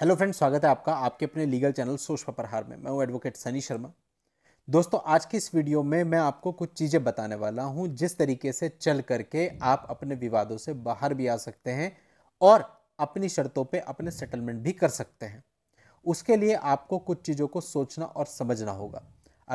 hello friend स्वागत है आपका आपके अपने लीगल चैनल सोच पपरहार में मैं हूं एडवोकेट सनी शर्मा दोस्तों आज की इस वीडियो में मैं आपको कुछ चीज़ें बताने वाला हूं जिस तरीके से चल करके आप अपने विवादों से बाहर भी आ सकते हैं और अपनी शर्तों पे अपने सेटलमेंट भी कर सकते हैं उसके लिए आपको कुछ चीज़ों को सोचना और समझना होगा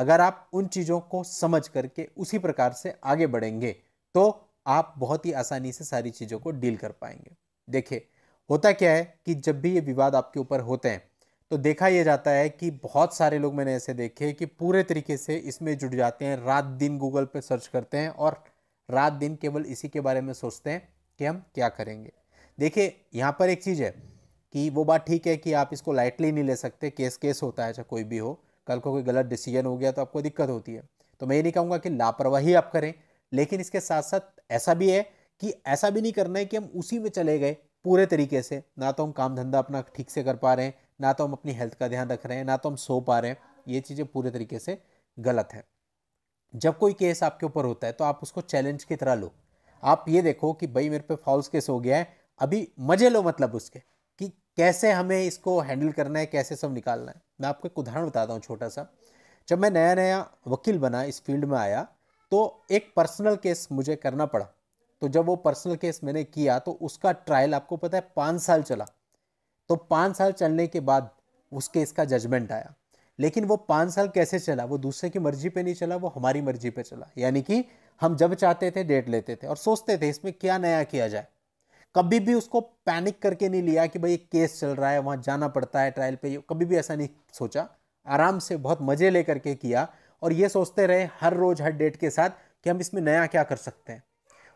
अगर आप उन चीज़ों को समझ करके उसी प्रकार से आगे बढ़ेंगे तो आप बहुत ही आसानी से सारी चीज़ों को डील कर पाएंगे देखिए होता क्या है कि जब भी ये विवाद आपके ऊपर होते हैं तो देखा यह जाता है कि बहुत सारे लोग मैंने ऐसे देखे कि पूरे तरीके से इसमें जुट जाते हैं रात दिन गूगल पर सर्च करते हैं और रात दिन केवल इसी के बारे में सोचते हैं कि हम क्या करेंगे देखिए यहाँ पर एक चीज़ है कि वो बात ठीक है कि आप इसको लाइटली नहीं ले सकते केस केस होता है चाहे कोई भी हो कल को कोई गलत डिसीजन हो गया तो आपको दिक्कत होती है तो मैं ये नहीं कहूँगा कि लापरवाही आप करें लेकिन इसके साथ साथ ऐसा भी है कि ऐसा भी नहीं करना है कि हम उसी में चले गए पूरे तरीके से ना तो हम काम धंधा अपना ठीक से कर पा रहे हैं ना तो हम अपनी हेल्थ का ध्यान रख रहे हैं ना तो हम सो पा रहे हैं ये चीज़ें पूरे तरीके से गलत है जब कोई केस आपके ऊपर होता है तो आप उसको चैलेंज की तरह लो आप ये देखो कि भाई मेरे पे फॉल्स केस हो गया है अभी मजे लो मतलब उसके कि कैसे हमें इसको हैंडल करना है कैसे सब निकालना है मैं आपको एक उदाहरण बताता हूँ छोटा सा जब मैं नया नया वकील बना इस फील्ड में आया तो एक पर्सनल केस मुझे करना पड़ा तो जब वो पर्सनल केस मैंने किया तो उसका ट्रायल आपको पता है पाँच साल चला तो पाँच साल चलने के बाद उस केस का जजमेंट आया लेकिन वो पाँच साल कैसे चला वो दूसरे की मर्जी पे नहीं चला वो हमारी मर्जी पे चला यानी कि हम जब चाहते थे डेट लेते थे और सोचते थे इसमें क्या नया किया जाए कभी भी उसको पैनिक करके नहीं लिया कि भाई एक केस चल रहा है वहाँ जाना पड़ता है ट्रायल पे कभी भी ऐसा नहीं सोचा आराम से बहुत मज़े ले करके किया और ये सोचते रहे हर रोज़ हर डेट के साथ कि हम इसमें नया क्या कर सकते हैं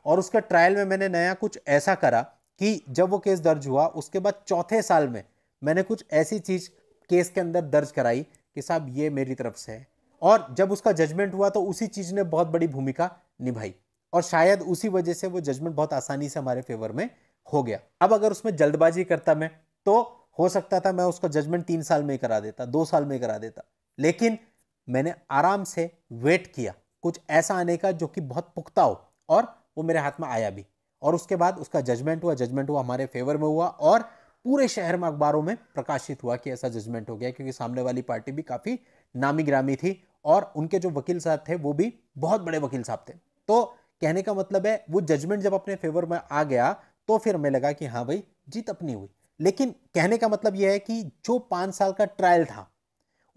और उसका ट्रायल में मैंने नया कुछ ऐसा करा कि जब वो केस दर्ज हुआ उसके बाद चौथे साल में मैंने कुछ ऐसी चीज़ केस के अंदर दर्ज कराई कि साहब ये मेरी तरफ से है और जब उसका जजमेंट हुआ तो उसी चीज़ ने बहुत बड़ी भूमिका निभाई और शायद उसी वजह से वो जजमेंट बहुत आसानी से हमारे फेवर में हो गया अब अगर उसमें जल्दबाजी करता मैं तो हो सकता था मैं उसका जजमेंट तीन साल में ही करा देता दो साल में ही करा देता लेकिन मैंने आराम से वेट किया कुछ ऐसा आने का जो कि बहुत पुख्ता हो और वो मेरे हाथ में आया भी और उसके बाद उसका जजमेंट हुआ जजमेंट हुआ हमारे फेवर में हुआ और पूरे शहर में अखबारों में प्रकाशित हुआ कि ऐसा जजमेंट हो गया क्योंकि सामने वाली पार्टी भी काफ़ी नामी ग्रामी थी और उनके जो वकील साहब थे वो भी बहुत बड़े वकील साहब थे तो कहने का मतलब है वो जजमेंट जब अपने फेवर में आ गया तो फिर हमें लगा कि हाँ भाई जीत अपनी हुई लेकिन कहने का मतलब यह है कि जो पाँच साल का ट्रायल था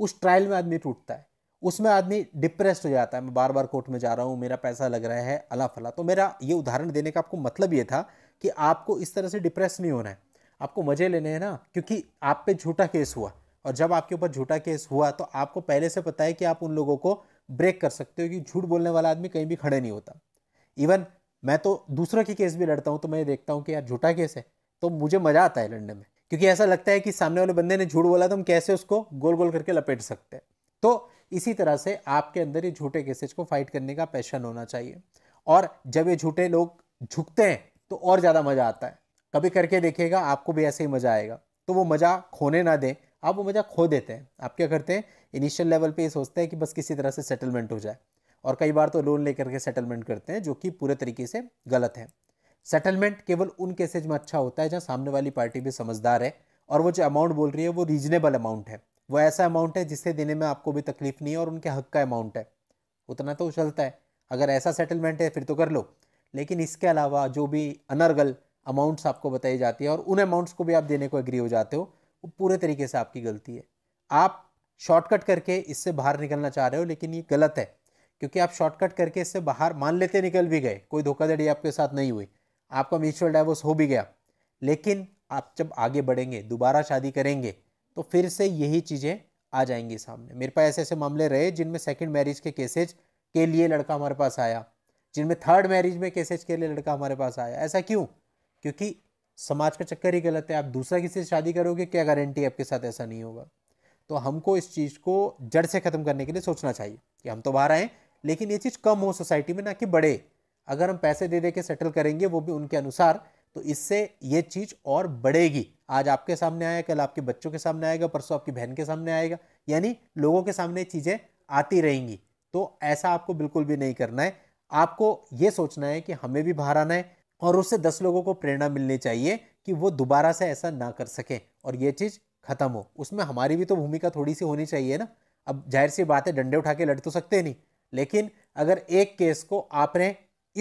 उस ट्रायल में आदमी टूटता है उसमें आदमी डिप्रेस्ड हो जाता है मैं बार बार कोर्ट में जा रहा हूँ मेरा पैसा लग रहा है अला फला तो मेरा ये उदाहरण देने का आपको मतलब ये था कि आपको इस तरह से डिप्रेस नहीं होना है आपको मज़े लेने हैं ना क्योंकि आप पे झूठा केस हुआ और जब आपके ऊपर झूठा केस हुआ तो आपको पहले से पता है कि आप उन लोगों को ब्रेक कर सकते हो कि झूठ बोलने वाला आदमी कहीं भी खड़े नहीं होता इवन मैं तो दूसरों के केस भी लड़ता हूँ तो मैं देखता हूँ कि यार झूठा केस है तो मुझे मज़ा आता है लड़ने में क्योंकि ऐसा लगता है कि सामने वाले बंदे ने झूठ बोला तो हम कैसे उसको गोल गोल करके लपेट सकते हैं तो इसी तरह से आपके अंदर ये झूठे केसेज को फाइट करने का पैशन होना चाहिए और जब ये झूठे लोग झुकते हैं तो और ज़्यादा मज़ा आता है कभी करके देखिएगा आपको भी ऐसे ही मज़ा आएगा तो वो मज़ा खोने ना दें आप वो मज़ा खो देते हैं आप क्या करते हैं इनिशियल लेवल पे ये सोचते हैं कि बस किसी तरह से सेटलमेंट हो जाए और कई बार तो लोन लेकर के सेटलमेंट करते हैं जो कि पूरे तरीके से गलत है सेटलमेंट केवल उन केसेज में अच्छा होता है जहाँ सामने वाली पार्टी भी समझदार है और वो जो अमाउंट बोल रही है वो रीजनेबल अमाउंट है वो ऐसा अमाउंट है जिसे देने में आपको भी तकलीफ़ नहीं है और उनके हक का अमाउंट है उतना तो उछलता है अगर ऐसा सेटलमेंट है फिर तो कर लो लेकिन इसके अलावा जो भी अनर्गल अमाउंट्स आपको बताई जाती है और उन अमाउंट्स को भी आप देने को एग्री हो जाते हो वो पूरे तरीके से आपकी गलती है आप शॉर्टकट करके इससे बाहर निकलना चाह रहे हो लेकिन ये गलत है क्योंकि आप शॉर्टकट करके इससे बाहर मान लेते निकल भी गए कोई धोखाधड़ी आपके साथ नहीं हुई आपका म्यूचुअल डाइवोर्स हो भी गया लेकिन आप जब आगे बढ़ेंगे दोबारा शादी करेंगे तो फिर से यही चीज़ें आ जाएंगी सामने मेरे पास ऐसे ऐसे मामले रहे जिनमें सेकेंड मैरिज के केसेज के लिए लड़का हमारे पास आया जिनमें थर्ड मैरिज में केसेज के लिए लड़का हमारे पास आया ऐसा क्यों क्योंकि समाज का चक्कर ही गलत है आप दूसरा किसी से शादी करोगे क्या गारंटी आपके साथ ऐसा नहीं होगा तो हमको इस चीज़ को जड़ से ख़त्म करने के लिए सोचना चाहिए कि हम तो बाहर आएँ लेकिन ये चीज़ कम हो सोसाइटी में ना कि बढ़े अगर हम पैसे दे दे के सेटल करेंगे वो भी उनके अनुसार तो इससे ये चीज़ और बढ़ेगी आज आपके सामने आया कल आपके बच्चों के सामने आएगा परसों आपकी बहन के सामने आएगा यानी लोगों के सामने चीज़ें आती रहेंगी तो ऐसा आपको बिल्कुल भी नहीं करना है आपको ये सोचना है कि हमें भी बाहर आना है और उससे दस लोगों को प्रेरणा मिलनी चाहिए कि वो दोबारा से ऐसा ना कर सकें और ये चीज़ खत्म हो उसमें हमारी भी तो भूमिका थोड़ी सी होनी चाहिए ना अब जाहिर सी बात है डंडे उठा के लड़ तो सकते नहीं लेकिन अगर एक केस को आपने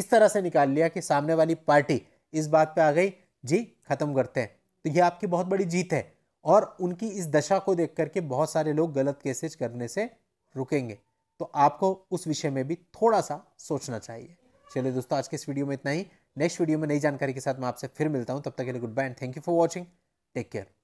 इस तरह से निकाल लिया कि सामने वाली पार्टी इस बात पे आ गई जी खत्म करते हैं तो ये आपकी बहुत बड़ी जीत है और उनकी इस दशा को देख करके बहुत सारे लोग गलत केसेज करने से रुकेंगे तो आपको उस विषय में भी थोड़ा सा सोचना चाहिए चलिए दोस्तों आज के इस वीडियो में इतना ही नेक्स्ट वीडियो में नई जानकारी के साथ मैं आपसे फिर मिलता हूँ तब तक के लिए goodbye and thank you for watching take care